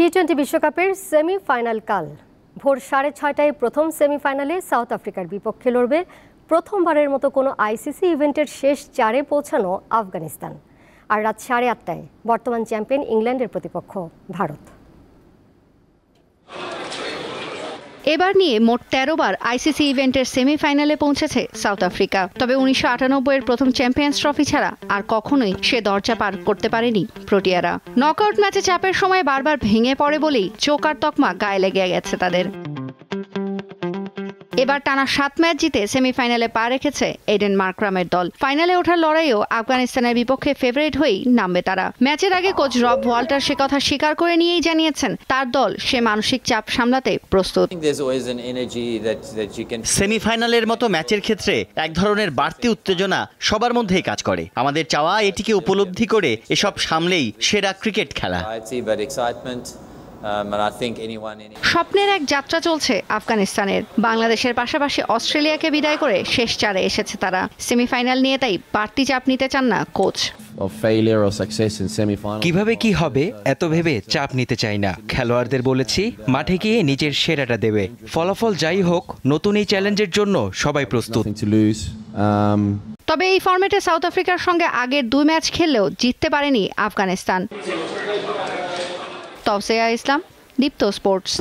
T twenty বিশ্বকাপের semifinal কাল ভোর সাড়ে ছয়টায় প্রথম সেমিফাইনালে সাউথ আফ্রিকার বিপক্ষে লড়বে প্রথমবারের মতো কোনো আইসিসি ইভেন্টের শেষ চারে পৌঁছানো আফগানিস্তান আর রাত সাড়ে আটটায় বর্তমান চ্যাম্পিয়ন ইংল্যান্ডের প্রতিপক্ষ ভারত এবার নিয়ে মোট তেরো বার আইসিসি ইভেন্টের সেমিফাইনালে পৌঁছেছে সাউথ আফ্রিকা তবে উনিশশো এর প্রথম চ্যাম্পিয়ন্স ট্রফি ছাড়া আর কখনোই সে দরজা পার করতে পারেনি প্রোটিয়ারা নকআউট ম্যাচে চাপের সময় বারবার ভেঙে পড়ে বলেই চোকার তকমা গায়ে লেগে গেছে তাদের এবার টানা সাত ম্যাচ জিতে সেমিফাইনালে পা রেখেছে এডেন মার্করামের দল ফাইনালে ওঠার লড়াইও আফগানিস্তানের বিপক্ষে ফেভারিট হয়েই নামবে তারা ম্যাচের আগে কোচ রব ওয়াল্টার সে কথা স্বীকার করে নিয়েই জানিয়েছেন তার দল সে মানসিক চাপ সামলাতে প্রস্তুত সেমিফাইনালের মতো ম্যাচের ক্ষেত্রে এক ধরনের বাড়তি উত্তেজনা সবার মধ্যেই কাজ করে আমাদের চাওয়া এটিকে উপলব্ধি করে এসব সামলেই সেরা ক্রিকেট খেলা Um, স্বপ্নের এক যাত্রা চলছে আফগানিস্তানের বাংলাদেশের পাশাপাশি অস্ট্রেলিয়াকে বিদায় করে শেষ চারে এসেছে তারা সেমিফাইনাল নিয়ে তাই বাড়তি চাপ নিতে চান না কোচ কিভাবে কি হবে এত ভেবে চাপ নিতে চাই না খেলোয়াড়দের বলেছি মাঠে গিয়ে নিজের সেরাটা দেবে ফলাফল যাই হোক নতুন এই চ্যালেঞ্জের জন্য সবাই প্রস্তুত um- তবে এই ফর্মেটে সাউথ আফ্রিকার সঙ্গে আগের দুই ম্যাচ খেললেও জিততে পারেনি Afghanistan Tauseya Islam, Dipto Sports.